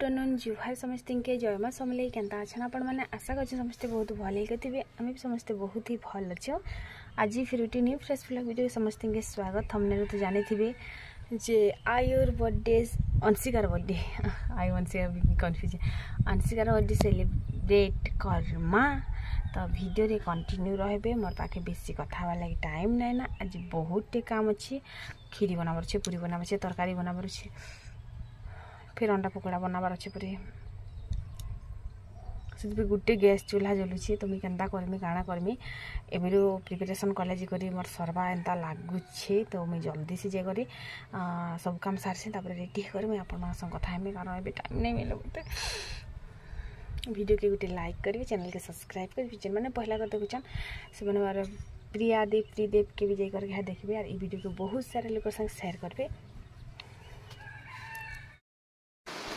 afternoon जुहार समस्ते जयमा समले केन्ता अच्छे आपण मैंने आशा कर समस्ते बहुत भल थे आम भी समस्ते बहुत ही भल अच्छे आज फिर गोटे न्यू फ्रेश ब्लग भिडियो समस्ते स्वागत थमने तो जानी थी जे आयुर बर्थडे अंशिकार बर्थडे आयु अंशिकार कन्फ्यूज अंशिकार बर्थडे सेलिब्रेट करमा तो भिडियो कंटिन्यू रे मोर पाखे बेस कथा हवा लगे टाइम ना ना आज बहुत काम अच्छे खीरी बनाबार अच्छे पूरी बनाबार अच्छे तरकारी बनाबार अच्छे फिर अंडा पकोड़ा बनाबार अच्छे पूरी से गोटे गैस चूल्हा जलुच्छे तो मुझे करमी काणा करमी एवं प्रिपेरेसन कले जी मोर सर्वा एंता लगुचे तो मुझे जल्दी से जे करी सब कम सारे रेडी करमी आपस कथी कारण ए टाइम नहीं मिले मतलब भिडियो के गुटे लाइक करेंगे चैनल के सब्सक्राइब कर मैंने पहला कर देखुन से मैंने प्रिया देव प्रीदेव के भी जाकर देखिए यार ये भिडियो को बहुत सारे लोग सेयर करेंगे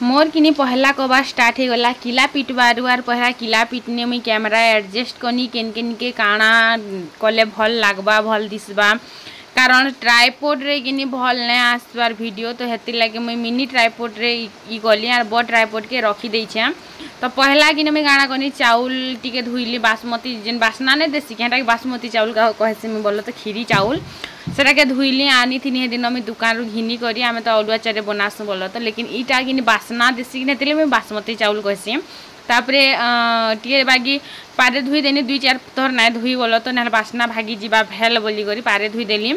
মোর কিনি পহলা কবা স্টার্ট হয়েগলা কিলা পিটবার আর পহলা কিলা পিটনে মুই ক্যামেরা আডজস্ট করি কেন কেনকে কাণা কলে ভাল লাগবা ভাল দিসবা কারণ ট্রাইপোড্রে কিনি ভাল না আসবার ভিডিও তো হেতির লাগে মুই মিনি ট্রাইপোড্রে ই গলি আর বড় ট্রাইপোডকে রখি দেইছে তো পহলা কিনি মুই কাণা করি চাউল টিকে ধুইলি বাসমতি যেন বাসনা নে দেশি কেনটাকে বাসমতি চাউল কহেসি মুই বলো তো খিরি চাউল সেটাকে ধুইলি আনি আনিথিনি সেদিন আমি দোকানরু ঘিনি করি আমি তো অলুয়া চারে বনাসু বল তো লেকিন ইটা কিনি বাসনা কিনে নেতিলে আমি বাসমতি চাউল কইছি তাপরে টিকে বাগি পারে ধুই দেনি দুই চার থর নাই ধুই বল তো না বাসনা ভাগি যা ভেল বলি করি পারে ধুই দেলি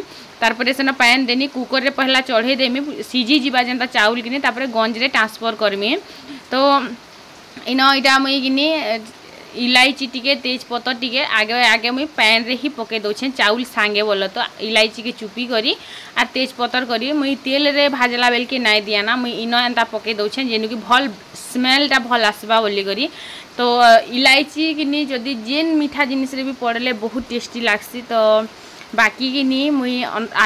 তারপরে সে প্যান দেনি কুকরের পহলা চড়াই দেমি সিজি যা যে চাউল কিনে তারপরে গঞ্জরে ট্রান্সফর করমি তো ইন এটা মুই কিনি ଇଲାଇଚିଟିକେ ତେଜପତ୍ର ଟିକେ ଆଗେ ଆଗେ ମୁଇଁ ପ୍ୟାନ୍ରେ ହିଁ ପକାଇ ଦେଉଛେଁ ଚାଉଲ ସାଙ୍ଗେ ବୋଲ ତ ଇଲାଇଚିକେ ଚୁପି କରି ଆର୍ ତେଜପତ୍ର କରି ମୁଇଁ ତେଲରେ ଭାଜଲା ବେଲ୍କେ ନାଇଁ ଦିଆନା ମୁଇଁ ଇନ ଏନ୍ତା ପକାଇ ଦେଉଛେଁ ଯେନୁକି ଭଲ୍ ସ୍ମେଲ୍ଟା ଭଲ୍ ଆସ୍ବା ବୋଲିକରି ତ ଇଲାଇଚି କିନି ଯଦି ଯେନ୍ ମିଠା ଜିନିଷରେ ବି ପଡ଼ଲେ ବହୁତ ଟେଷ୍ଟି ଲାଗ୍ସି ତ বাকি কি নি মুই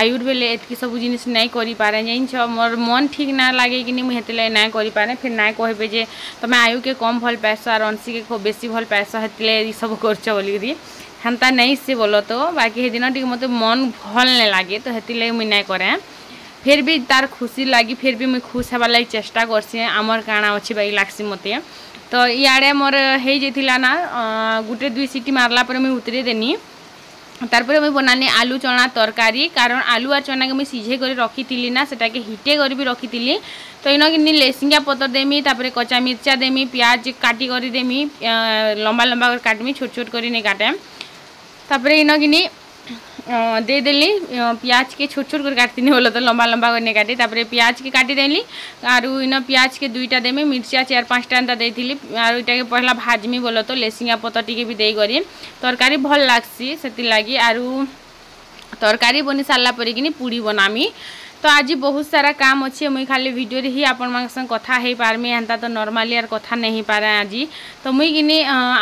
আয়ুর বেলে এতকি সব জিনিস নাই করি পারে জানিছ মোর মন ঠিক না লাগে কি নি মুই হেতিলে নাই করি পারে ফির নাই কহবে যে তুমি আয়ুকে কম ভাল পাইছ আর খুব বেশি ভাল পাইছ হেতিলে এইসব করছ বলিকি হেন্তা নাই সে বল তো বাকি সেদিন টিকে মতো মন ভাল না লাগে তো সেতিলাগি মুই নাই করে ফের বি তার খুশি লাগি ফের বি মুই খুশ হবার লাগি চেষ্টা করছি আমার কানা অছি বাকি লাগছি মতে তো ইয়াড়ে মোর হয়ে যাইলা না গোটে দুই সিটি মারলা পরে মুই উতরে দেনি তারপরে আমি বনানি আলু চনা তরকারি কারণ আলু আর চনাকে আমি সিঝে করে রখিলি না সেটাকে হিটে করে বি রখিলি তো ইন কিন্তু লেসিঙ্গা পতর দেমি তারপরে কচা মির্চা দেমি পিঁয়াজ কাটি করে দেমি লম্বা লম্বা করে কাটমি ছোট ছোট করে নিয়ে কাটে তারপরে ইন কিন্তু ଦେଇଦେଲି ପିଆଜ୍କେ ଛୋଟ ଛୋଟ କରି କାଟିଥିଲି ଭଲ ତ ଲମ୍ବା ଲମ୍ବା କରି କାଟି ତାପରେ ପିଆଜ୍କେ କାଟିଦେଲି ଆରୁ ଇନ ପିଆଜ୍କେ ଦୁଇଟା ଦେମି ମିର୍ଚା ଚାରି ପାଞ୍ଚଟା ଏନ୍ତା ଦେଇଥିଲି ଆରୁ ଇଟାକେ ପହିଲା ଭାଜମି ବୋଲ ତ ଲେସିଙ୍ଗା ପତ୍ର ଟିକେ ବି ଦେଇକରି ତରକାରୀ ଭଲ ଲାଗ୍ସି ସେଥିଲାଗି ଆରୁ ତରକାରୀ ବନି ସାରିଲା ପରେ କିନି ପୁଡ଼ି ବନାମି তো আজ বহুত সারা কাম অছে মুই খালি ভিডিও রে হি আপন আপনার সঙ্গ কথা হেই পারমি হেন্তা তো নর্মালি আর কথা নেই পারে আজ তো মুই কিনি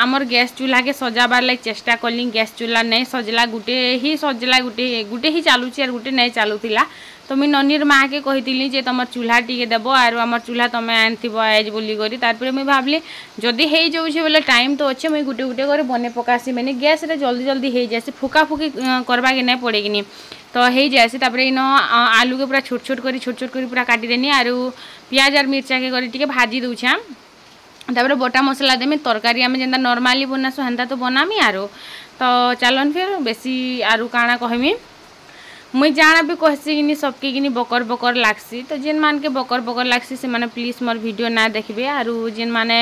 আমার গ্যাস চুলা কে সজাবার লাই চেষ্টা কলি গ্যাস চুলা নেই সজলা গুটে হি সজলা গুটে গুটে হি চালুছি আর গুটে নেই চালুলা তো মুই ননীর মাকে কহিলি যে তোমার চুলা টিকে দেব আর আমার চুলা তুমি আনথিব আজ বলি করি তারপরে মুই ভাবলি যদি হয়ে যাচ্ছে বলে টাইম তো অছে মুই গুটে গুটে করে বনে পকাসি মানে গ্যাসরে জলদি জলদি হয়ে যাসি ফুকা ফুকি করবাকে নাই পড়ে কিনি তো হয়ে যায় তাপরে ইন আলুকে পুরা ছোট ছোট করে ছোট ছোট করে পুরা কাটিদেনি আর পিঁয়াজ আর মির্চাকে করে টিকে ভাজি দেউছা তাপরে বটা মশলা দেমি তরকারি আমি যেটা নর্মালি বনাসু হেন্তা তো বনামি আর তো চালন ফির বেশি আর কাଣା কহমি ମୁଇଁ ଜାଣା ବି କହେସି କିନି ସବ୍କେ କିନି ବକର୍ ବକର୍ ଲାଗ୍ସି ତ ଯେନ୍ମାନକେ ବକର୍ ବକର୍ ଲାଗ୍ସି ସେମାନେ ପ୍ଲିଜ୍ ମୋର ଭିଡ଼ିଓ ନା ଦେଖିବେ ଆରୁ ଯେନ୍ମାନେ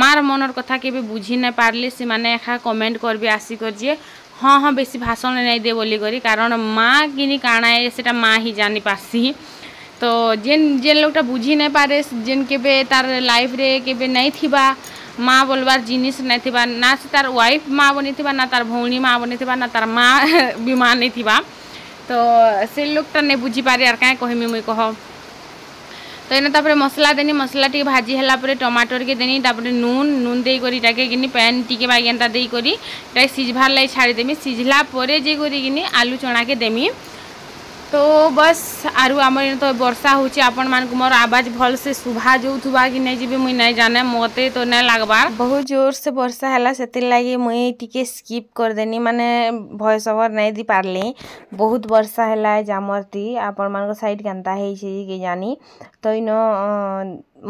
ମାର୍ ମନର କଥା କେବେ ବୁଝି ନାଇଁ ପାର୍ଲେ ସେମାନେ ଏଖା କମେଣ୍ଟ କରିବେ ଆସିକରି ଯେ हाँ हाँ बेस भाषण नहीं दे बोली करी कारण माँ की काण आए से माँ ही जानी पार्सी तो जेन जेन लोकटा बुझी नहीं पारे जेन के तार लाइफ रे के नहीं थीबा माँ बोलवार जिनिस नहीं थी ना से तार वाइफ माँ बनी थी ना तार भौणी माँ बनी थी ना तार माँ भी माँ नहीं थी तो से लोकटा नहीं बुझी पारे यार कहीं कहमी मुई कह তো এনে তারপরে মশলা দেনি মশলা টিকি ভাজি হলা পরে কে দেনি তারপরে নুন নুন দিয়ে করি এটাকে কিনি প্যান টিকে বাগেনটা দিয়ে করি এটাকে সিঝবার লাগে ছাড়ি দেমি সিঝলা পরে যে করি কিনি আলু চণাকে দেমি तो बस आरु आमर तो बर्षा होपन मान मोर आवाज भल से शुभा जाऊा कि नहीं जी मुई ना जाने मत तो नहीं लगवार बहुत जोर से वर्षा है से लगे मुई टी स्कीप करदेनी माने भयस नहीं दी पारे बहुत बर्षा है जमरती आपण मान सैड केन्ता के जानी तो इन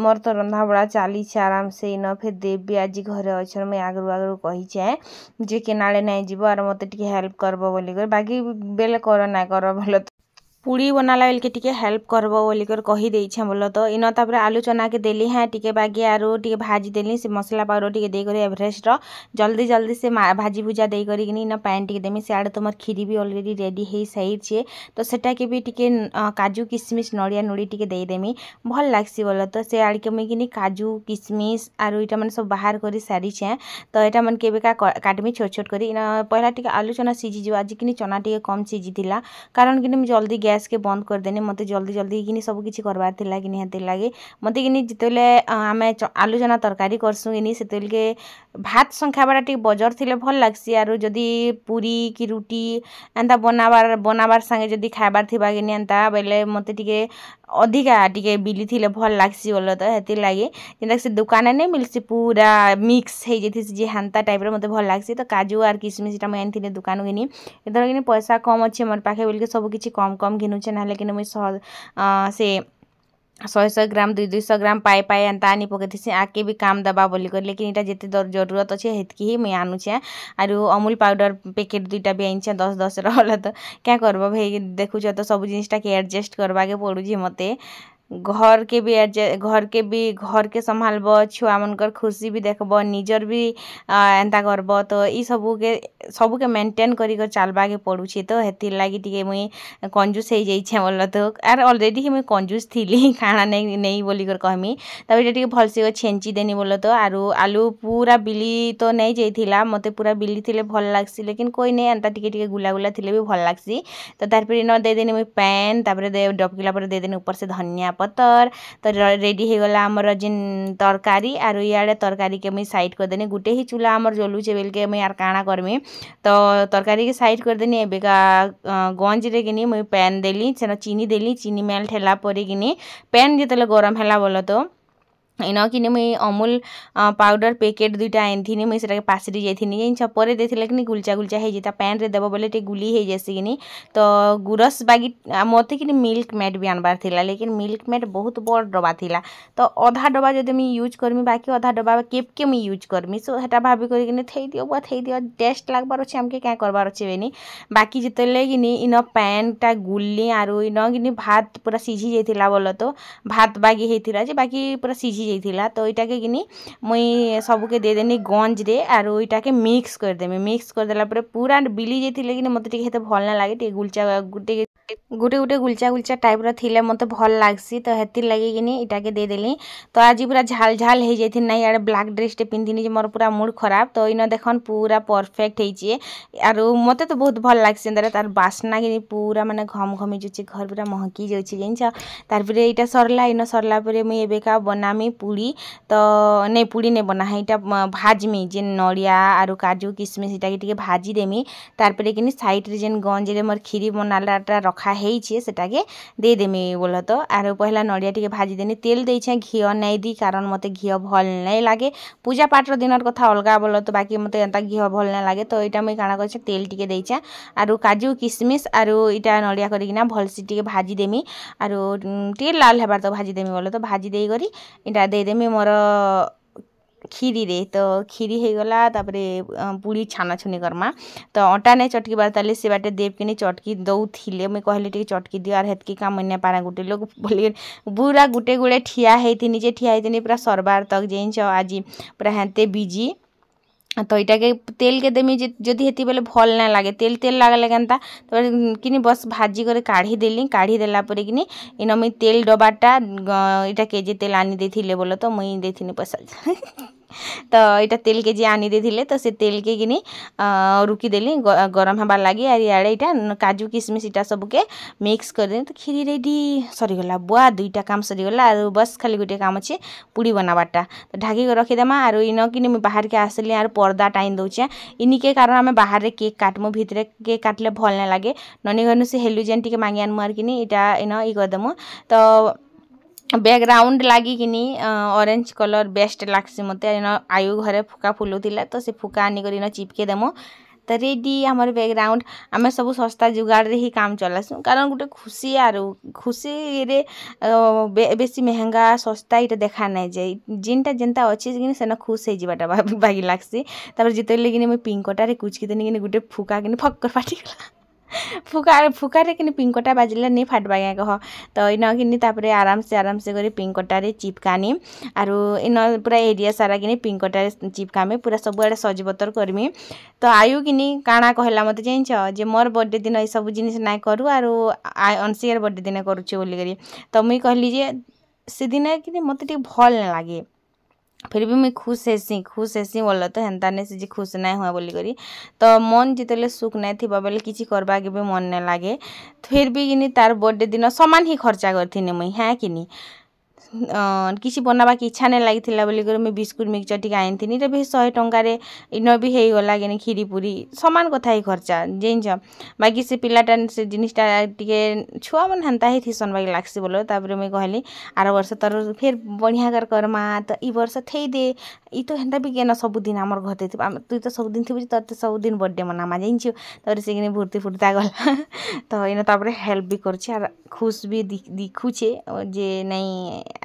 मोर तो रंधा बड़ा चली आराम से इन फिर देव भी आज घर अच्छे मुई आगु आगु कहीचे जे नाड़े नहीं जीव आर मत हेल्प करब बोलिक बाकी बेले कर ना कर भल পুড়ি বনালা বেলকে টিকি হেল্প করব বলিকর দিয়েছে বল তো ইন তাপরে আলু চনাকে দেলি হ্যাঁ টিকি বাগি আর টিকি ভাজি দেলি সে মশলা পাউডর টিকি দিয়ে এভারেস্টর জলদি জলদি সে ভাজি ভুজা দিয়ে করি ইন প্যান টিকি দেমি সিয়াড়ে তোমার ক্ষীরি বি অলরেডি রেডি হয়ে সাইছে তো সেটাকে বি টিকি কাজু কিসমিস নড়িয়া নুড়ি টিকি দেইদেমি ভাল লাগছি বল তো সে আড়কে মুই কিনি কাজু কিসমিস আর এটা মানে সব বাহার করে সারিছে তো এটা মানে কেবে কা কাটমি ছোট ছোট করি ইন পহলা টিকি আলু চনা সিজি যাব আজ কিনি চনা টিকি কম সিজি লা কারণ কিনি জলদি गैस के बंद करदेनि मत जल्दी जल्दी कि सबकि करार ला कि लगे मत कि जिते आम आलुचना तरकारी करसुँ कि से भात संख्या बड़ा टी बजर थी भल लग्सी आर जदि पूरी कि रुटी एंता बनाबार बनाबार सागे जब खाबार था कि एंता बोले मत अधिका टे बिली थी भल लग्सी बोल तो हेती लगे जेनता से दुकान नहीं मिलसी पूरा मिक्स हो जाती जी हाँता टाइप मत भल लग्सी तो काजू आर किसमिशा मुझे आनी दुकान कि पैसा कम अच्छे मोर पाखे बोलिए सबकि कम कम ಗಿನುಚೆ ನಾಲ್ಗೆ ನಮಗೆ ಸಹ ସେ ଶହେ ଶହେ ଗ୍ରାମ ଦୁଇ ଦୁଇଶହ ଗ୍ରାମ ପାଏ ପାଏ ଏନ୍ତା ଆନି ପକେଇଥିସି ଆଗ୍କେ ବି କାମ୍ ଦେବା ବୋଲିକରି ଲେକିନ୍ ଇଟା ଯେତେ ଜରୁରତ ଅଛେ ହେତ୍କି ହିଁ ମୁଇଁ ଆନୁଛେଁ ଆରୁ ଅମୁଲ ପାଉଡ଼ର ପ୍ୟାକେଟ୍ ଦୁଇଟା ବି ଆନିଛେଁ ଦଶ ଦଶର ହେଲେ ତ କାଁ କର୍ବ ଭାଇ ଦେଖୁଛ ତ ସବୁ ଜିନିଷଟାକେ ଆଡ଼ଜଷ୍ଟ କର୍ବାକେ ପଡ଼ୁଛେ ମତେ ଘର୍ କେ ବି ଘର୍ କେ ବି ଘର୍ କେ ସମ୍ଭାଲ୍ବ ଛୁଆମାନଙ୍କର୍ ଖୁସି ବି ଦେଖ୍ବ ନିଜର୍ ବି ଏନ୍ତା କର୍ବ ତ ଇ ସବୁକେ ସବୁକେ ମେଣ୍ଟେନ୍ କରିକରି ଚାଲ୍ବାକେ ପଡ଼ୁଛେ ତ ହେଥିର୍ ଲାଗି ଟିକେ ମୁଇଁ କଞ୍ଜୁସ୍ ହେଇଯାଇଛେଁ ବଲଥୁକ୍ ଆର୍ ଅଲ୍ରେଡ଼ି ହିଁ ମୁଇଁ କଞ୍ଜୁସ୍ ଥିଲି କାଣା ନେଇ ନେଇ ବୋଲିକରି କହେମି ତା'ପରେ ଇଟା ଟିକେ ଭଲ୍ସେ ଛେଞ୍ଚି ଦେନି ବଲତ ଆରୁ ଆଲୁ ପୁରା ବିଲି ତ ନେଇ ଯାଇଥିଲା ମତେ ପୁରା ବିଲି ଥିଲେ ଭଲ୍ ଲାଗ୍ସି ଲେକିନ୍ କହି ନେଇ ଏନ୍ତା ଟିକେ ଟିକେ ଗୁଲା ଗୁଲା ଥିଲେ ବି ଭଲ୍ ଲାଗ୍ସି ତ ତାର୍ ପରେ ଇନ ଦେଇଦେନି ମୁଇଁ ପାଏନ୍ ତା'ପରେ ଡବ୍କିଲା ପରେ ଦେଇଦେନି ଉପର୍ସେ ଧନିଆ ପତର୍ ତ ରେଡ଼ି ହେଇଗଲା ଆମର ଯେନ୍ ତରକାରୀ ଆରୁ ଇଆଡ଼େ ତରକାରୀକେ ମୁଇଁ ସାଇଡ଼୍ କରିଦେନି ଗୁଟେ ହିଁ ଚୁଲା ଆମର ଜଲୁଛେ ବେଲ୍କେ ମୁଇଁ ଆର୍ କାଣା କର୍ମି ତ ତରକାରୀକେ ସାଇଡ଼୍ କରିଦେନି ଏବେକା ଗଞ୍ଜରେ କିନି ମୁଇଁ ପ୍ୟାନ୍ ଦେଲି ସେନ ଚିନି ଦେଲି ଚିନି ମେଲ୍ଟ ହେଲା ପରେ କିନି ପ୍ୟାନ୍ ଯେତେବେଳେ ଗରମ ହେଲା ବୋଲ ତ ଇନ କିନି ମୁଇଁ ଅମୁଲ୍ ପାଉଡ଼ର୍ ପ୍ୟାକେଟ୍ ଦୁଇଟା ଆନିଥିନି ମୁଇଁ ସେଟାକେ ପାଶରି ଯାଇଥିନି ଯେନ୍ ଛପରେ ଦେଇଥିଲେ କିନି ଗୁଲ୍ଚା ଗୁଲ୍ଚା ହେଇଯାଇ ତା ପାଏନ୍ରେ ଦେବ ବେଲେ ଟିକେ ଗୁଲି ହେଇଯାଏସି କିନି ତ ଗୁରସ୍ ବାଗି ମତେ କିନି ମିଲ୍କ୍ ମେଡ଼୍ ବି ଆନ୍ବାର୍ ଥିଲା ଲେକିନ୍ ମିଲ୍କ୍ ମେଡ଼୍ ବହୁତ୍ ବଡ଼୍ ଡବା ଥିଲା ତ ଅଧା ଡବା ଯଦି ମୁଇଁ ୟୁଜ୍ କର୍ମି ବାକି ଅଧା ଡବା କେବ୍କେ ମୁଇଁ ୟୁଜ୍ କର୍ମି ସୋ ହେଟା ଭାବି କରିକିନି ଥେଇଦିଅ ବୁଆ ଥେଇଦିଅ ଟେଷ୍ଟ୍ ଲାଗ୍ବାର୍ ଅଛେ ଆମ୍କେ କାଏଁ କର୍ବାର୍ ଅଛେ ବେନି ବାକି ଯେତେବେଲେ କିନି ଇନ ପାଏନ୍ଟା ଗୁଲ୍ଲି ଆରୁ ଇନ କିନି ଭାତ୍ ପୁରା ସିଝି ଯାଇଥିଲା ବଲ ତ ଭାତ୍ ବାଗି ହେଇଥିଲା ଯେ ବାକି ପୁରା ସିଝି ଯାଇଥିଲା ତ ଏଇଟାକେ କିନି ମୁଇଁ ସବୁକେ ଦେଇଦେନି ଗଞ୍ଜରେ ଆରୁ ଏଇଟାକେ ମିକ୍ସ କରିଦେମି ମିକ୍ସ କରିଦେଲା ପରେ ପୁରା ବିଲି ଯାଇଥିଲେ କିନି ମୋତେ ଟିକେ ହେତେ ଭଲ୍ ନାଇଁ ଲାଗେ ଟିକେ ଗୁଲଚା ଟିକେ গোটে গোটে গুলচা গুলচা টাইপর লে মতো ভাল লাগছি তো হেতির লাগি কিনি এটাকে দিয়ে দেলি তো আজি পুরা ঝাল ঝাল হয়ে যাই না ইয়াড়ে ব্লাক ড্রেসটে পিঁধিনি যে মোর পুরা মুড খারাপ তো ইন দেখন পুরা পরফেক্ট হয়েছে আর মতো তো বহুত ভাল লাগছে তারা তার বাসনা কিনি পুরা মানে ঘম ঘমি যাচ্ছে ঘর পুরা মহকি যাচ্ছে জানিছ তারপরে এইটা সরলা ইন সরলা পরে মুই এবেকা বনামি পুড়ি তো নে পুড়ি নে বনা এইটা ভাজমি যে নড়িয়া আর কাজু কিশমিশ এটাকে টিকে ভাজি দেমি তারপরে কিনি সাইডরে যে গঞ্জরে মোর ক্ষীরি বনালাটা রখ ରଖା ହେଇଛେ ସେଟାକେ ଦେଇଦେମି ବୋଲ ତ ଆରୁ ପହିଲା ନଡ଼ିଆ ଟିକେ ଭାଜିଦେନି ତେଲ ଦେଇଛେଁ ଘିଅ ନାଇଁ ଦି କାରଣ ମୋତେ ଘିଅ ଭଲ୍ ନାଇଁ ଲାଗେ ପୂଜା ପାଠର ଦିନର କଥା ଅଲଗା ବୋଲ ତ ବାକି ମୋତେ ଏନ୍ତା ଘିଅ ଭଲ୍ ନାଇଁ ଲାଗେ ତ ଏଇଟା ମୁଇଁ କାଣା କରିଛେଁ ତେଲ ଟିକେ ଦେଇଛେଁ ଆରୁ କାଜୁ କିସମିସ୍ ଆରୁ ଇଟା ନଡ଼ିଆ କରିକିନା ଭଲ୍ସେ ଟିକେ ଭାଜିଦେମି ଆରୁ ଟିକେ ଲାଲ ହେବାର୍ ତ ଭାଜିଦେମି ବୋଲ ତ ଭାଜି ଦେଇକରି ଇଟା ଦେଇଦେମି ମୋର କ୍ଷୀରିରେ ତ କ୍ଷୀରି ହେଇଗଲା ତାପରେ ପୁରୀ ଛାନାଛୁନି କର୍ମା ତ ଅଟା ନାଇଁ ଚଟକିବାର ତାହେଲେ ସେ ବାଟେ ଦେବକିନି ଚଟକି ଦଉଥିଲେ ମୁଇଁ କହିଲି ଟିକେ ଚଟକି ଦିଅ ଆର୍ ହେତ୍କି କାମ ନାଇଁ ପାରା ଗୁଟେ ଲୋକ ବୋଲି ପୁରା ଗୁଟେ ଗୁଟେ ଠିଆ ହେଇଥିନି ଯେ ଠିଆ ହେଇଥିନି ପୁରା ସରବାର ତକ୍ ଯେଇଁଛ ଆଜି ପୁରା ହେତେ ବିଜି ତ ଇଟାକେ ତେଲ୍କେ ଦେମି ଯଦି ହେତି ବେଲେ ଭଲ୍ ନାଇଁ ଲାଗେ ତେଲ୍ ତେଲ୍ ଲାଗ୍ଲେ କେନ୍ତା ତ କିନି ବସ୍ ଭାଜି କରି କାଢ଼ି ଦେଲି କାଢ଼ି ଦେଲା ପରେ କିନି ଇନ ମୁଇଁ ତେଲ୍ ଡବାଟା ଇଟାକେ ଯେ ତେଲ୍ ଆନି ଦେଇଥିଲେ ବୋଲେ ତ ମୁଇଁ ଦେଇଥିନି ପଇସା ତ ଇଟା ତେଲ୍କେ ଯିଏ ଆନି ଦେଇଥିଲେ ତ ସେ ତେଲ୍କେ କିନି ରୁକିଦେଲି ଗରମ୍ ହେବାର୍ ଲାଗି ଆର୍ ଇଆଡ଼େ ଇଟା କାଜୁ କିସ୍ମିସ୍ ଇଟା ସବୁକେ ମିକ୍ସ୍ କରିଦେଲି ତ କ୍ଷୀରି ରେଡ଼ି ସରିଗଲା ବୁଆ ଦୁଇଟା କାମ୍ ସରିଗଲା ଆରୁ ବସ୍ ଖାଲି ଗୁଟେ କାମ୍ ଅଛେ ପୁଡ଼ି ବନାବାର୍ଟା ତ ଢାକିକି ରଖିଦେମା ଆରୁ ଇନ କିନି ମୁଇଁ ବାହାର୍କେ ଆସିଲି ଆରୁ ପର୍ଦା ଟାଣି ଦଉଚେଁ ଇନିକେ କାରଣ ଆମେ ବାହାରେ କେକ୍ କାଟ୍ମୁ ଭିତ୍ରେ କେକ୍ କାଟ୍ଲେ ଭଲ୍ ନାଇଁ ଲାଗେ ନନି ଘରନୁ ସେ ହେଲୁଜେନ୍ ଟିକେ ମାଗି ଆନ୍ମୁ ଆର୍ କିନି ଇଟା ଇନ ଇ କରିଦେମୁ ତ ବ୍ୟାକ୍ଗ୍ରାଉଣ୍ଡ୍ ଲାଗିକିନି ଅରେଞ୍ଜ୍ କଲର୍ ବେଷ୍ଟ୍ ଲାଗ୍ସି ମୋତେ ଇନ ଆୟୁ ଘରେ ଫୁକା ଫୁଲୁଥିଲା ତ ସେ ଫୁକା ଆନିକରି ଇନ ଚିପ୍କେଇ ଦେମୁ ତ ରେଡ଼ି ଆମର୍ ବ୍ୟାକ୍ଗ୍ରାଉଣ୍ଡ୍ ଆମେ ସବୁ ଶସ୍ତା ଯୁଗାଡ଼୍ରେ ହିଁ କାମ୍ ଚଲାସୁଁ କାରଣ୍ ଗୁଟେ ଖୁସି ଆରୁ ଖୁସିରେ ବେଶୀ ମେହେଙ୍ଗା ଶସ୍ତା ଇଟା ଦେଖା ନାଇଁ ଯାଏ ଯେନ୍ଟା ଯେନ୍ତା ଅଛି କିନି ସେନ ଖୁସ୍ ହେଇଯିବାଟା ବାଗି ଲାଗ୍ସି ତା'ପରେ ଯେତେବେଲେ କିନି ମୁଇଁ ପିଙ୍କ୍ କଟାରେ କୁଚ୍କି ଦେନି କିନି ଗୁଟେ ଫୁକା କିନି ଫକ୍ କରି ଫାଟିଗଲା ফুকার ফুকারে কিনি পিঙ্কটা বাজিলে নি ফাটবা গে কহ তো ইন কিনি তাপরে আরামসে আরামসে করে পিঙ্কটারে চিপকানি আর ইন পুরা এরিয়া সারা কিনি পিঙ্কটারে চিপকামি পুরা সবুড়ে সজবতর করমি তো আয়ু কিনি কাଣା কহিলা মতো জানিছ যে মোর বর্থডে দিন এইসব জিনিস নাই করু আর অনসিয়ার বর্থডে দিনে করুছি বলিকি তো মুই কহিলি যে সেদিনে কিন্তু মতো টিকে ভল লাগে ଫିର୍ ବି ମୁଇଁ ଖୁସ୍ ହେସି ଖୁସ୍ ହେସି ବୋଲ ତ ହେନ୍ତା ନେସି ଯେ ଖୁସ୍ ନାଇଁ ହୁଏ ବୋଲିକରି ତ ମନ୍ ଯେତେବେଲେ ସୁଖ୍ ନାଇଁ ଥିବା ବେଲେ କିଛି କର୍ବାକେ ବି ମନ୍ ନାଇଁ ଲାଗେ ଫିର୍ ବି କିନି ତାର୍ ବର୍ଥଡ଼େ ଦିନ ସମାନ୍ ହିଁ ଖର୍ଚ୍ଚା କରିଥିନି ମୁଇଁ ହେଁ କିନି बनाइा नै लाग्ला बोलिक म विस्कुट मिक्चर टिकै आनिथि त शेट टङ्क इनगला खीरी खिपुरी समान कथा है खर्च जिन्छ बाकी से पिटा जिनिसटा टे छुवा हेन् है थिसक लाग्सी बोल ति आर वर्ष तर फेर बढिया त य वर्ष थै दे यी त के सब दिन आम घर थियो तुई त सब्दिन थियो तर दिन बर्थडे मनामा जान्छु तर सिने भुर्ति फुर्ता गला तर हेल्प बुछु आर खुसि दिखुछे जे नै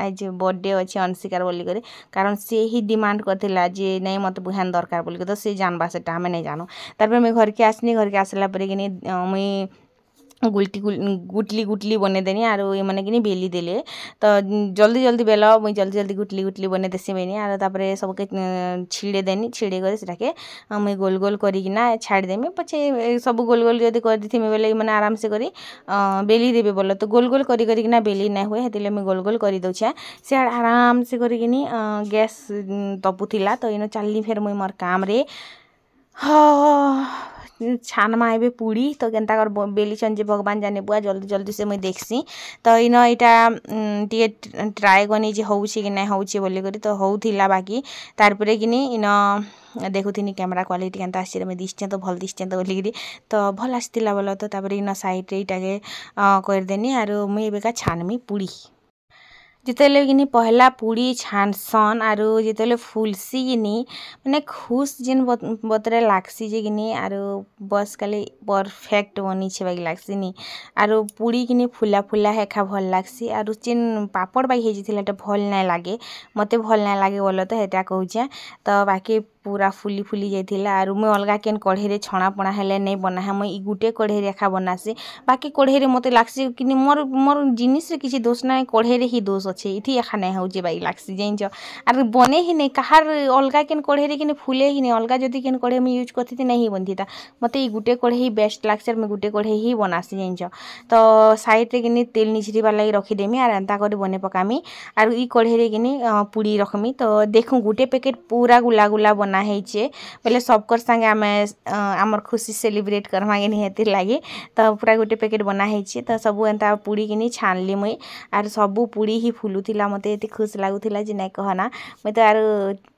ଆଜି ବର୍ଥଡ଼େ ଅଛି ଅଂଶୀକାର ବୋଲିକରି କାରଣ୍ ସେ ହିଁ ଡିମାଣ୍ଡ୍ କରିଥିଲା ଯେ ନାଇଁ ମୋତେ ହେନ୍ ଦରକାର୍ ବୋଲିକରି ତ ସେ ଜାନ୍ବା ସେଟା ଆମେ ନାଇଁ ଜାନୁ ତାର୍ପରେ ମୁଇଁ ଘର୍କେ ଆସ୍ଲି ଘର୍କେ ଆସ୍ଲା ପରେ କିନି ମୁଇଁ ଗୁଲ୍ଟି ଗୁଟ୍ଲି ଗୁଟ୍ଲି ବନେଇଦେନି ଆରୁ ଏମାନେ କିନି ବେଲି ଦେଲେ ତ ଜଲ୍ଦି ଜଲ୍ଦି ବେଲ ମୁଇଁ ଜଲ୍ଦି ଜଲ୍ଦି ଗୁଟ୍ଲି ଗୁଟ୍ଲି ବନେଇ ଦେସି ମୁଇଁନି ଆରୁ ତାପରେ ସବୁକେ ଛିଡ଼େଇଦେନି ଛିଡ଼େଇ କରି ସେଟାକେ ମୁଇଁ ଗୋଲ ଗୋଲ କରିକିନା ଛାଡ଼ିଦେମି ପଛେ ସବୁ ଗୋଲ ଗୋଲ ଯଦି କରିଦେଇଥିମି ବେଲେ ଏମାନେ ଆରାମସେ କରି ବେଲି ଦେବେ ବୋଲ ତ ଗୋଲ ଗୋଲ କରି କରିକିନା ବେଲି ନାଇଁ ହୁଏ ହେଥିର୍ ମୁଇଁ ଗୋଲ ଗୋଲ କରିଦେଉଛେ ସିଆଡ଼େ ଆରାମସେ କରିକିନି ଗ୍ୟାସ୍ ତପୁଥିଲା ତ ଇନ ଚାଲିଲି ଫେର୍ ମୁଇଁ ମୋର୍ କାମ୍ରେ হ ଛାନ୍ମା ଏବେ ପୁଡ଼ି ତ କେନ୍ତା କରି ବେଲିଛନ୍ ଯେ ଭଗବାନ୍ ଜାନେ ବୁଆ ଜଲ୍ଦି ଜଲ୍ଦି ସେ ମୁଇଁ ଦେଖ୍ସି ତ ଇନ ଇଟା ଟିକେ ଟ୍ରାଏ କନି ଯେ ହଉଛେ କି ନାଇଁ ହଉଛେ ବୋଲିକରି ତ ହଉଥିଲା ବାକି ତାର୍ ପରେ କିନି ଇନ ଦେଖୁଥିନି କ୍ୟାମେରା କ୍ୱାଲିଟି କେନ୍ତା ଆସିଛି ମୁଇଁ ଦିଶ୍ଚେ ତ ଭଲ୍ ଦିଶ୍ଚେ ତ ବୋଲିକିରି ତ ଭଲ୍ ଆସିଥିଲା ବୋଲ ତ ତାପରେ ଇନ ସାଇଡ଼୍ରେ ଇଟାକେ କରିଦେନି ଆରୁ ମୁଇଁ ଏବେକା ଛାନ୍ମି ପୁଡ଼ି ଯେତେବେଲେ କିନି ପହଲା ପୁଡ଼ି ଛାନ୍ସନ୍ ଆରୁ ଯେତେବେଲେ ଫୁଲ୍ସି କିନି ମାନେ ଖୁସ୍ ଯେନ୍ ବତରେ ଲାଗ୍ସି ଯେ କିନି ଆରୁ ବସ୍ ଖାଲି ପରଫେକ୍ଟ ବନିଛେ ବାଗି ଲାଗ୍ସିନି ଆରୁ ପୁଡ଼ି କିନି ଫୁଲା ଫୁଲା ହେଖା ଭଲ୍ ଲାଗ୍ସି ଆରୁ ଯେନ୍ ପାପଡ଼୍ ବାଗି ହେଇଯାଇଥିଲା ହେଟା ଭଲ୍ ନାଇଁ ଲାଗେ ମୋତେ ଭଲ୍ ନାଇଁ ଲାଗେ ବଲ ତ ହେଟା କହୁଛେଁ ତ ବାକି ପୁରା ଫୁଲି ଫୁଲି ଯାଇଥିଲା ଆରୁ ମୁଇଁ ଅଲଗା କେନ୍ କଢ଼େଇରେ ଛଣାପଣା ହେଲେ ନେଇଁ ବନାହେ ମୁଇଁ ଇ ଗୁଟେ କଢ଼େଇରେ ଏଖା ବନାସି ବାକି କଢ଼େଇରେ ମୋତେ ଲାଗ୍ସି କିନି ମୋର୍ ମୋର୍ ଜିନିଷ୍ରେ କିଛି ଦୋଷ୍ ନାଇଁ କଢ଼େଇରେ ହିଁ ଦୋଷ୍ ଅଛେ ଇଥି ଏଖା ନାଇଁ ହଉଛେ ବାଗି ଲାଗ୍ସି ଜାନିଛ ଆରୁ ବନେଇ ହିଁ ନେଇଁ କାହାର୍ ଅଲଗା କେନ୍ କଢ଼େଇରେ କିନି ଫୁଲେ ହିଁ ନେଇଁ ଅଲଗା ଯଦି କେନ୍ କଢ଼େଇ ମୁଇଁ ୟୁଜ୍ କରିଥିତି ନାଇଁ ହିଁ ବନିଥିତା ମୋତେ ଇ ଗୁଟେ କଢ଼େଇ ବେଷ୍ଟ୍ ଲାଗ୍ସି ଆର୍ ମୁଇଁ ଗୁଟେ କଢ଼େଇ ହିଁ ବନାସି ଜାନିଛ ତ ସାଇଡ଼୍ରେ କିନି ତେଲ୍ ନିଝିରିବାର୍ ଲାଗି ରଖିଦେମି ଆର୍ ଏନ୍ତା କରି ବନେଇ ପକାମି ଆରୁ ଇ କଢ଼େଇରେ କିନି ପୁଡ଼ି ରଖ୍ମି ତ ଦେଖୁଁ ଗୁଟେ ପ୍ୟାକେଟ୍ ପୁରା ଗୁଲା ଗୁଲା ବନା ବନା ହେଇଛେ ବୋଲେ ସବକର୍ ସାଙ୍ଗେ ଆମେ ଆମର ଖୁସି ସେଲିବ୍ରେଟ୍ କର୍ମାକେ ନିହାତି ଲାଗି ତ ପୁରା ଗୋଟେ ପ୍ୟାକେଟ୍ ବନା ହେଇଛେ ତ ସବୁ ଏନ୍ତା ପୁଡ଼ିକିନି ଛାନ୍ଲି ମୁଇଁ ଆର୍ ସବୁ ପୁଡ଼ି ହିଁ ଫୁଲୁଥିଲା ମୋତେ ଏତେ ଖୁସି ଲାଗୁଥିଲା ଯେ ନାଇଁ କହନା ମୁଇଁ ତ ଆରୁ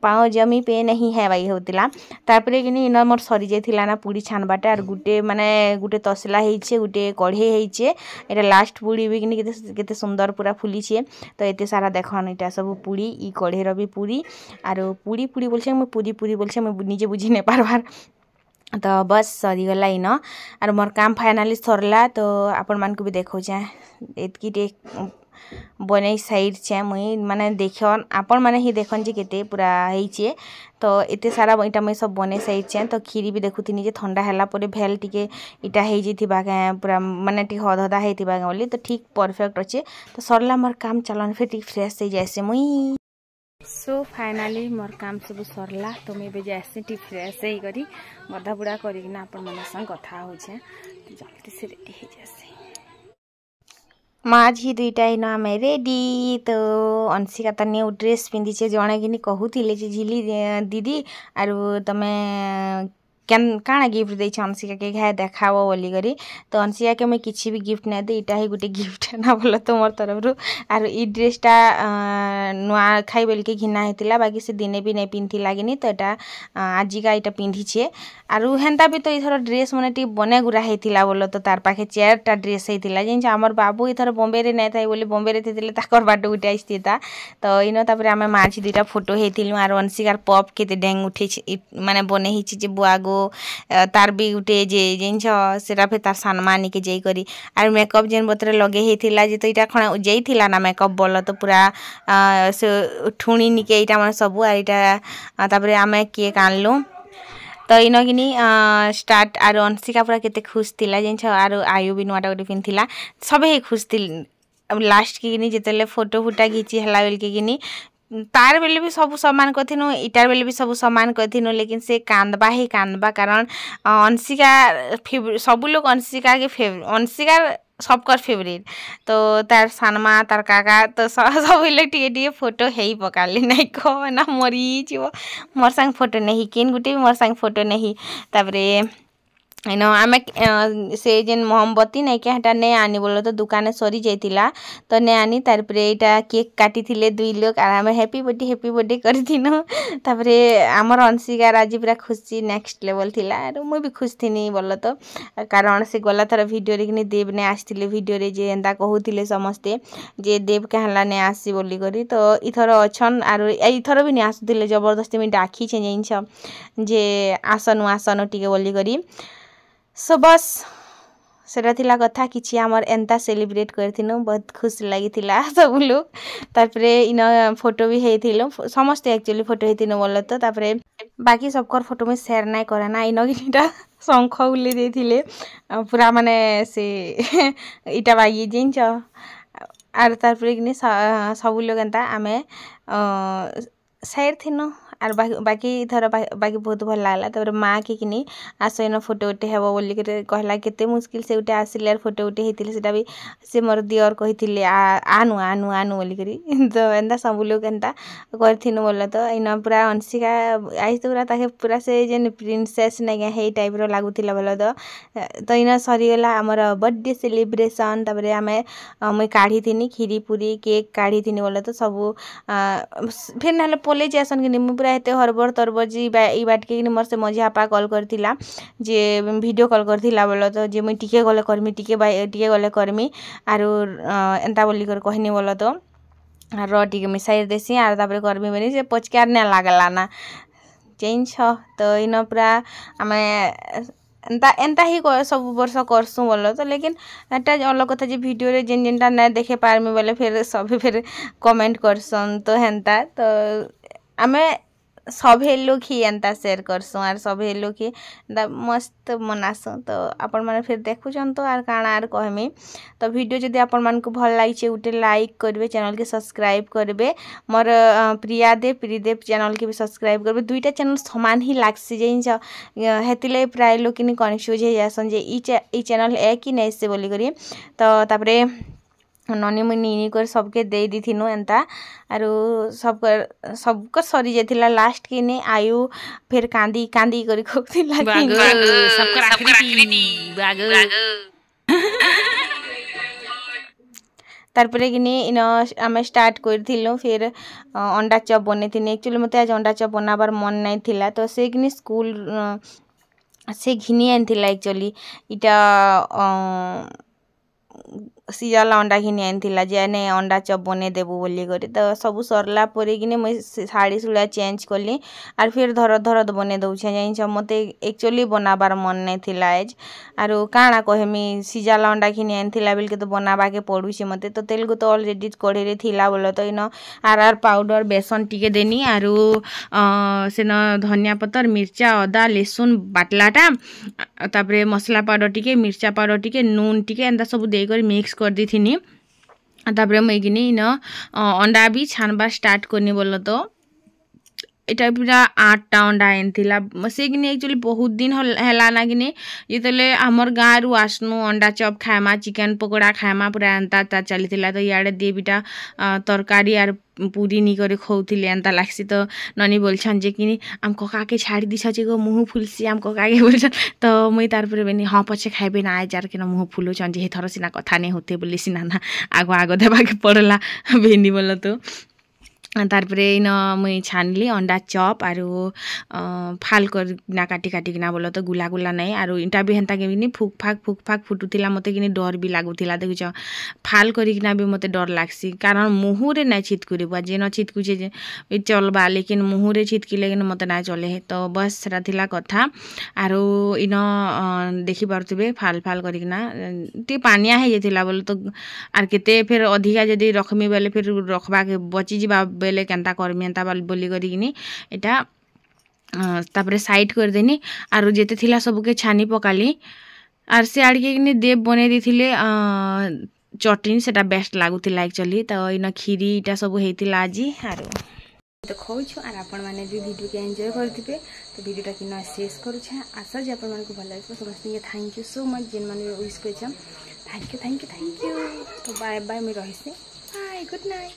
ପାଉଁ ଜମି ପେନ୍ ହିଁ ହେବାଇ ହେଉଥିଲା ତାପରେ କିନି ଇନ ମୋର ସରିଯାଇଥିଲା ନା ପୁଡ଼ି ଛାଣବାଟା ଆର୍ ଗୁଟେ ମାନେ ଗୁଟେ ତସଲା ହେଇଛେ ଗୁଟେ କଢ଼େଇ ହେଇଛେ ଏଇଟା ଲାଷ୍ଟ ପୁଡ଼ି ବି କିନି କେତେ କେତେ ସୁନ୍ଦର ପୁରା ଫୁଲିଛେ ତ ଏତେ ସାରା ଦେଖନ୍ ଏଇଟା ସବୁ ପୁଡ଼ି ଇ କଢ଼େଇର ବି ପୁଡ଼ି ଆରୁ ପୁଡ଼ି ପୁଡ଼ି ବୋଲି ମୁଇଁ ପୁରୀ ପୁରୀ পুরি বলছে আমি নিজে বুঝি নে পারবার তো বস সরিগলা ইন আর মোর কাম ফাইনালি সরলা তো আপন মানুষ বি দেখছে এতকি বনাই সাইডছে মুই মানে দেখন আপন মানে হি দেখন যে কেতে পুরা হয়েছে তো এতে সারা এটা মুই সব বনাই সাইডছে তো ক্ষীরি বি দেখুনি যে থা হেলা পরে ভেল টিকে এটা হয়ে যাইথিবা পুরা মানে টিকে হদহদা হয়েথিবা বলি তো ঠিক পরফেক্ট অছে তো সরলা মোর কাম চালন ফের টিকে ফ্রেশ হয়ে যাইছে মুই सो फाइनाली मोर काम सब सरला तो मुझे भी जैसे टी फ्रेश होकर गधा बुढ़ा करना आप संग कथा होचे जल्दी से रेडी हो जासी মাঝি দুইটা ইন আমি রেডি তো অংশিকা তো নিউ ড্রেস পিঁধিছে জনে কিনি কহুলে যে ঝিলি দিদি কেন কানে গিফট দেই চানসি কে গায় দেখা ভালো বলি করি তোনসি কে আমি কিছি বি গিফট না দেই এটা হি গুটি গিফট না বলা তোমার তরফরু আর ই ড্রেসটা নয়া খাই বলকে গিনা হেতিলা বাকি সে দিনে বি নে পিনতি লাগিনি তো এটা আজি গ এটা পিনধিছে আর ওহন্তাবি তো ই ধর ড্রেস মনেটি বনা গুরা হেতিলা বলা তো তার পাকে চেয়ারটা ড্রেস হেতিলা যেন আমর বাবু ই ধর বোম্বে রে নাই তাই বলি বোম্বে রে থিতলে তাকর বাট উটি আইসতি তা তো ইনো তাপরে আমি মাছি দিটা ফটো হেতিল আর অনসি কার পপ কেতে ড্যাং উঠে মানে বনেহি জি বুয়া ତାର୍ ବି ଗୁଟେ ଯେ ଜିନିଷ ସେଟା ଫେର୍ ତାର୍ ସାନମା ଆନିକି ଯାଇକରି ଆର୍ ମେକଅପ୍ ଯେନ୍ ବତରେ ଲଗେଇ ହେଇଥିଲା ଯେ ତ ଇଟା କ'ଣ ଉଜେଇଥିଲା ନା ମେକଅପ୍ ବଲ ତ ପୁରା ସେ ଠୁଣି ନିକେ ଇଟା ମାନେ ସବୁ ଆର୍ ଇଟା ତାପରେ ଆମେ କିଏ କାଣଲୁ ତ ଇନ କିନି ଷ୍ଟାର୍ଟ ଆରୁ ଅଂଶିକା ପୁରା କେତେ ଖୁସ୍ ଥିଲା ଜିନିଷ ଆରୁ ଆୟୁ ବି ନୂଆଟା ଗୋଟେ ପିନ୍ଧିଥିଲା ସବେ ଖୁସ୍ ଲାଷ୍ଟ କି କିନି ଯେତେବେଳେ ଫଟୋ ଫୁଟା ଘିଚି ହେଲା ବେଲକେ କିନି तार बेले भी सब सामान करूँ इटार बेले भी सब सामान करूँ लेकिन से कांदबा ही कांदबा कारण अंशिकार फेव सब लोग अंशिका के फेव अंशिका सबकर फेवरेट तो तार सानमा तार काका तो सब लोग टे टे फोटो है पकाले नहीं कहना मरीज मोर सांग फोटो नहीं किन भी मोर सांग फोटो नहीं तापर ଏନ ଆମେ ସେ ଯେନ୍ ମହମବତୀ ନାଇଁକେ ହେଟା ନେଇ ଆନି ବୋଲ ତ ଦୁକାନେ ସରି ଯାଇଥିଲା ତ ନେଇ ଆନି ତାର୍ ପରେ ଏଇଟା କେକ୍ କାଟିଥିଲେ ଦୁଇ ଲୋକ୍ ଆର୍ ଆମେ ହ୍ୟାପି ବର୍ଥଡେ ହ୍ୟାପି ବର୍ଥଡେ କରିଥିନୁ ତାପରେ ଆମର ଅଂଶୀଦାର ଆଜି ପୁରା ଖୁସି ନେକ୍ସଟ ଲେଭଲ୍ ଥିଲା ଆରୁ ମୁଇଁ ବି ଖୁସି ଥିନି ବୋଲ ତ କାରଣ ସେ ଗଲାଥର ଭିଡ଼ିଓରେ କିନି ଦେବ ନେଇ ଆସିଥିଲେ ଭିଡ଼ିଓରେ ଯେ ଏନ୍ତା କହୁଥିଲେ ସମସ୍ତେ ଯେ ଦେବ କାହାଲା ନେଇ ଆସି ବୋଲିକରି ତ ଇଥର ଅଛନ୍ ଆରୁ ଏଇଥର ବି ନେଇ ଆସୁଥିଲେ ଜବରଦସ୍ତି ମୁଇଁ ଡାକିଛେ ଜାଣିଛ ଯେ ଆସନୁ ଆସନୁ ଟିକେ ବୋଲିକରି সো বস সেটা লা কথা কিছু আমার এন্তা সেলিব্রেট করেছিল বহুত খুশি লাগিলা সবু লোক তারপরে ইন ফটো বি হয়েছিল সমস্তে একচুয়ালি ফটো হয়েছিল বলো তো তারপরে বাকি সবকর ফটো মুই সেয়ার নাই করে না ইন কিটা শঙ্খ উলি দিয়ে পুরা মানে সে ইটা বাগিয়ে জিনিস আর তারপরে কিনি সবু লোক এন্তা আমি সেয়ার থিনু ଆର୍ ବାକି ଥର ବାକି ବହୁତ ଭଲ ଲାଗଲା ତାପରେ ମାଆ କି କିନି ଆସ ଇନ ଫଟୋ ଉଠେ ହେବ ବୋଲିକିରି କହିଲା କେତେ ମୁସ୍କିଲ ସେ ଗୋଟେ ଆସିଲେ ଆର୍ ଫଟୋ ଉଠେ ହେଇଥିଲେ ସେଟା ବି ସେ ମୋର ଦିଅର କହିଥିଲେ ଆନୁ ଆନୁ ଆନୁ ବୋଲିକିରି ତ ଏନ୍ତା ସବୁ ଲୋକ ଏନ୍ତା କରିଥିନୁ ବୋଲ ତ ଇନ ପୁରା ଅଂଶିକା ଆଇସି ପୁରା ତାକେ ପୁରା ସେ ଯେନ୍ ପ୍ରିନ୍ସେସ୍ ନାଇଁକା ହେଇ ଟାଇପ୍ର ଲାଗୁଥିଲା ବୋଲ ତ ତ ଇନ ସରିଗଲା ଆମର ବର୍ଥଡ଼େ ସେଲିବ୍ରେସନ୍ ତାପରେ ଆମେ ମୁଇଁ କାଢ଼ିଥିନି ଖିରି ପୁରୀ କେକ୍ କାଢ଼ିଥିନି ବୋଲେ ତ ସବୁ ଫିର୍ ନହେଲେ ପଲେଇ ଯାଏସନ୍ କିନି ମୁଇଁ ପୁରା ପୁରା ଏତେ ହରବର ତରବର ଯେ ଇ ବାଟକେ କିନି ମୋର ସେ ମଝିଆ ଆପା କଲ୍ କରିଥିଲା ଯେ ଭିଡ଼ିଓ କଲ୍ କରିଥିଲା ବୋଲ ତ ଯେ ମୁଇଁ ଟିକେ ଗଲେ କର୍ମି ଟିକେ ଟିକେ ଗଲେ କର୍ମି ଆରୁ ଏନ୍ତା ବୋଲିକରି କହିନି ବୋଲ ତ ଆର୍ ର ଟିକେ ମିଶାଇ ଦେସି ଆର୍ ତାପରେ କର୍ମି ବୋଲି ସେ ପଛକେ ଆର୍ ନାଇଁ ଲାଗ୍ଲା ନା ଚେଞ୍ଜ ହ ତ ଇନ ପୁରା ଆମେ ଏନ୍ତା ଏନ୍ତା ହିଁ ସବୁ ବର୍ଷ କର୍ସୁଁ ବୋଲ ତ ଲେକିନ୍ ଏଟା ଅଲଗା କଥା ଯେ ଭିଡ଼ିଓରେ ଯେନ୍ ଯେନ୍ଟା ନାଇଁ ଦେଖେଇ ପାର୍ମି ବୋଲେ ଫେର୍ ସଭି ଫେର୍ କମେଣ୍ଟ କର୍ସନ୍ ତ ହେନ୍ତା ତ ଆମେ সভে লোক হি এন্তা সেয়ার করসুঁ আর সভে লোক হি এন্তা মস্ত মনাসুঁ তো আপন মানে ফের দেখুছন তো আর কাଣା আর কহমি তো ভিডিও যদি আপন মানুষ ভাল লাগিছে গোটে লাইক করবে চ্যানেলকে সবসক্রাইব করবে মোর প্রিয়া দেব প্রিদেব চ্যানেলকে বি সবসক্রাইব করবে দুইটা চ্যানেল সমান হি লাগছে জিনিস হেতিলে প্রায় লোকিনি কনফ্ୟୁଜ୍ ହେଇଯାସନ୍ ଯେ ଇ ଇ ଚ୍ୟାନେଲ୍ ଏ କି ନେଇସେ ବୋଲିକରି ତ ତାପରେ ନନି ମୁଇଁ ନେଇ ନେଇ କରି ସବ୍କେ ଦେଇ ଦେଇଥିନୁ ଏନ୍ତା ଆରୁ ସବ୍କର୍ ସବ୍କର୍ ସରି ଯାଇଥିଲା ଲାଷ୍ଟ୍କେ ନି ଆୟୁ ଫେର୍ କାନ୍ଦି କାନ୍ଦି କରି ଖୋକୁଥିଲା ତାର୍ପରେ କିନି ଇନ ଆମେ ଷ୍ଟାର୍ଟ କରିଥିଲୁ ଫିର୍ ଅଣ୍ଡା ଚପ୍ ବନେଇଥିନି ଆକ୍ଚୁଆଲି ମୋତେ ଆଜି ଅଣ୍ଡା ଚପ୍ ବନାବାର୍ ମନ୍ ନାଇଁ ଥିଲା ତ ସେ କିନି ସ୍କୁଲ୍ ସେ ଘିନି ଆଣିଥିଲା ଆକ୍ଚୁଆଲି ଇଟା ସିଜଲ୍ ଅଣ୍ଡା ଘିନି ଆଣିଥିଲା ଯେ ନେ ଅଣ୍ଡା ଚପ୍ ବନେଇଦେବୁ ବୋଲିକରି ତ ସବୁ ସରିଲା ପରେ କିନି ମୁଇଁ ଶାଢ଼ୀ ଶୁଳା ଚେଞ୍ଜ କଲି ଆର୍ ଫିର୍ ଧରତ୍ ଧରତ୍ ବନେଇ ଦଉଛେଁ ଜାଣିଛ ମୋତେ ଏକ୍ଚୁଆଲି ବନାବାର୍ ମନ୍ ନାଇଁ ଥିଲା ଏଜ୍ ଆରୁ କାଣା କହେମି ସିଜାଲ୍ ଅଣ୍ଡା ଘିନି ଆଣିଥିଲା ବେଲ୍କେ ତ ବନାବାକେ ପଡ଼ୁଛେ ମୋତେ ତ ତେଲ୍କୁ ତ ଅଲ୍ରେଡ଼ି କଢ଼େଇରେ ଥିଲା ବୋଲ ତ ଇନ ଆର୍ ଆର୍ ପାଉଡ଼ର୍ ବେସନ୍ ଟିକେ ଦେନି ଆରୁ ସେନ ଧନିଆ ପତର୍ ମିର୍ଚା ଅଦା ଲେସୁନ୍ ବାଟ୍ଲାଟା ତାପରେ ମସଲା ପାଉଡ଼ର୍ ଟିକେ ମିର୍ଚା ପାଉଡ଼ର୍ ଟିକେ ନୁନ୍ ଟିକେ ଏନ୍ତା ସବୁ ଦେଇକରି ମିକ୍ସ मिक्स गरिदिइथिनि ତାପରେ ମୁଇଁ କିନି ଇନ ଅଣ୍ଡା ବି ଛାନ୍ବା ଷ୍ଟାର୍ଟ କରିନି ବୋଲ ତ ଇଟା ପୁରା ଆଠ୍ ଟଙ୍କା ଆନିଥିଲା ସେ କିନି ଏକ୍ଚୁଆଲି ବହୁତ୍ ଦିନ୍ ହେଲାନ କିନି ଯେତେବେଲେ ଆମର୍ ଗାଁରୁ ଆସ୍ନୁ ଅଣ୍ଡା ଚପ୍ ଖାଏମା ଚିକେନ୍ ପକୋଡ଼ା ଖାଏମା ପୁରା ଏନ୍ତା ତା ଚାଲିଥିଲା ତ ଇଆଡ଼େ ଦିବିଟା ତରକାରୀ ଆର୍ ପୁରୀ ନେଇକରି ଖଉଥିଲେ ଏନ୍ତା ଲାଗ୍ସି ତ ନନୀ ବୋଲଛନ୍ ଯେ କିନି ଆମ୍ କକାକେ ଛାଡ଼ି ଦେଇଛ ଯେ ଗୋ ମୁହଁ ଫୁଲ୍ସି ଆମ୍ କକାକେ ବୋଲଛନ୍ ତ ମୁଇଁ ତାର୍ ପରେ ବେନି ହଁ ପଛେ ଖାଇବି ନା ଯାର୍ କିନ ମୁହଁ ଫୁଲୁଛନ୍ ଯେ ହେଥର ସିନା କଥା ନେଇ ହଉଥେ ବୋଲି ସିନା ନା ଆଗ ଆଗ ଦେବାକେ ପଡ଼୍ଲା ବେନି ବୋଲ ତ ତାର୍ ପରେ ଇନ ମୁଇଁ ଛାନ୍ଲି ଅଣ୍ଡା ଚପ୍ ଆରୁ ଫାଲ୍ କରିକିନା କାଟି କାଟିକିନା ବୋଲ ତ ଗୁଲା ଗୁଲା ନାଇଁ ଆରୁ ଇଟା ବି ହେନ୍ତା କିନି ଫୁକ୍ ଫାକ୍ ଫୁକ୍ ଫାକ୍ ଫୁଟୁଥିଲା ମୋତେ କିନି ଡର୍ ବି ଲାଗୁଥିଲା ଦେଖୁଛ ଫାଲ୍ କରିକିନା ବି ମୋତେ ଡର୍ ଲାଗ୍ସି କାରଣ ମୁହୁଁରେ ନାଇଁ ଛିତ୍କୁରିବା ଯେନ ଛିତ୍କୁଛେ ବି ଚଲ୍ବା ଲେକିନ୍ ମୁହୁଁରେ ଛିତ୍କିଲେ କିନ୍ ମୋତେ ନାଇଁ ଚଲେ ତ ବସ୍ ସେଟା ଥିଲା କଥା ଆରୁ ଇନ ଦେଖିପାରୁଥିବେ ଫାଲ୍ ଫାଲ୍ କରିକିନା ଟିକେ ପାନିଆ ହେଇଯାଇଥିଲା ବୋଲେ ତ ଆର୍ କେତେ ଫେର୍ ଅଧିକା ଯଦି ରଖ୍ମି ବେଲେ ଫେର୍ ରଖ୍ବାକେ ବଚିଯିବା ବେଲେ କେନ୍ତା କର୍ମି ଏନ୍ତା ବୋଲି କରିକିନି ଏଇଟା ତାପରେ ସାଇଡ଼୍ କରିଦେନି ଆରୁ ଯେତେ ଥିଲା ସବୁକେ ଛାନି ପକାଲି ଆର୍ ସେ ଆଡ଼ିକେ କିନି ଦେବ୍ ବନେଇ ଦେଇଥିଲେ ଚଟନି ସେଟା ବେଷ୍ଟ ଲାଗୁଥିଲା ଆକ୍ଚୁଆଲି ତ ଇନ କ୍ଷୀରି ଇଟା ସବୁ ହେଇଥିଲା ଆଜି ଆରୁ ଦେଖାଉଛୁ ଆର୍ ଆପଣମାନେ ବି ଭିଡ଼ିଓକେ ଏନ୍ଜୟ କରିଥିବେ ତ ଭିଡ଼ିଓଟା କିନ ଶେଷ କରୁଛେ ଆଶା ଯେ ଆପଣମାନଙ୍କୁ ଭଲ ଲାଗିବ ସମସ୍ତଙ୍କୁ ଥ୍ୟାଙ୍କ ୟୁ ସୋ ମଚ୍ ଯେନ୍ମାନେ ୱିସ୍ କରିଛନ୍ thank you thank you thank you ତ ବାଏ ବାଏ ମୁଇଁ ରହିସି ବାଏ ଗୁଡ୍ ନାଇଟ୍